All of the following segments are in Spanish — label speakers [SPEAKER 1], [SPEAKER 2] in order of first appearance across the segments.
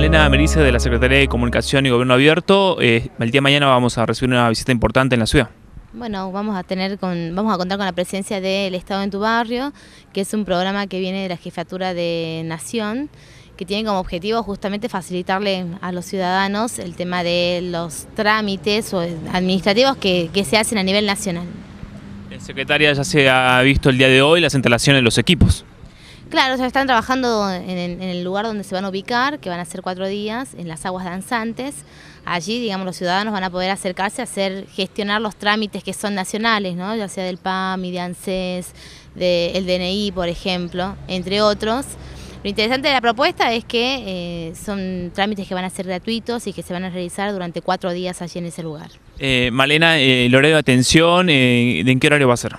[SPEAKER 1] Elena Merice de la Secretaría de Comunicación y Gobierno Abierto. Eh, el día de mañana vamos a recibir una visita importante en la ciudad.
[SPEAKER 2] Bueno, vamos a tener con, vamos a contar con la presencia del Estado en tu barrio, que es un programa que viene de la Jefatura de Nación, que tiene como objetivo justamente facilitarle a los ciudadanos el tema de los trámites o administrativos que, se hacen a nivel nacional.
[SPEAKER 1] secretaria ya se ha visto el día de hoy las instalaciones de los equipos.
[SPEAKER 2] Claro, están trabajando en el, lugar donde se van a ubicar, que van a ser cuatro días, en las aguas danzantes. Allí, digamos, los ciudadanos van a poder acercarse a hacer, gestionar los trámites que son nacionales, ¿no? Ya sea del Pam, de ANSES, del DNI, por ejemplo, entre otros. Lo interesante de la propuesta es que eh, son trámites que van a ser gratuitos y que se van a realizar durante cuatro días allí en ese lugar.
[SPEAKER 1] Eh, Malena, eh, el horario de atención, ¿en qué horario va a ser?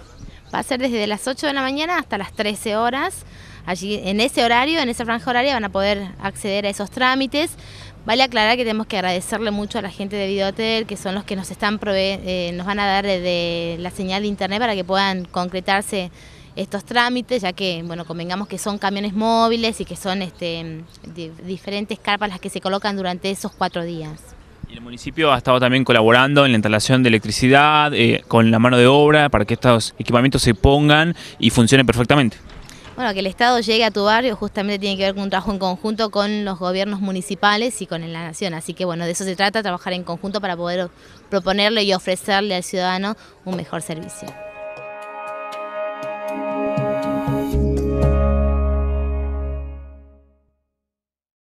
[SPEAKER 2] Va a ser desde las 8 de la mañana hasta las 13 horas. Allí, en ese horario, en esa franja horaria, van a poder acceder a esos trámites. Vale aclarar que tenemos que agradecerle mucho a la gente de Videotel, que son los que nos están prove eh, nos van a dar la señal de internet para que puedan concretarse estos trámites, ya que, bueno, convengamos que son camiones móviles y que son este, diferentes carpas las que se colocan durante esos cuatro días.
[SPEAKER 1] Y el municipio ha estado también colaborando en la instalación de electricidad, eh, con la mano de obra, para que estos equipamientos se pongan y funcionen perfectamente.
[SPEAKER 2] Bueno, que el Estado llegue a tu barrio justamente tiene que ver con un trabajo en conjunto con los gobiernos municipales y con la nación. Así que bueno, de eso se trata, trabajar en conjunto para poder proponerle y ofrecerle al ciudadano un mejor servicio.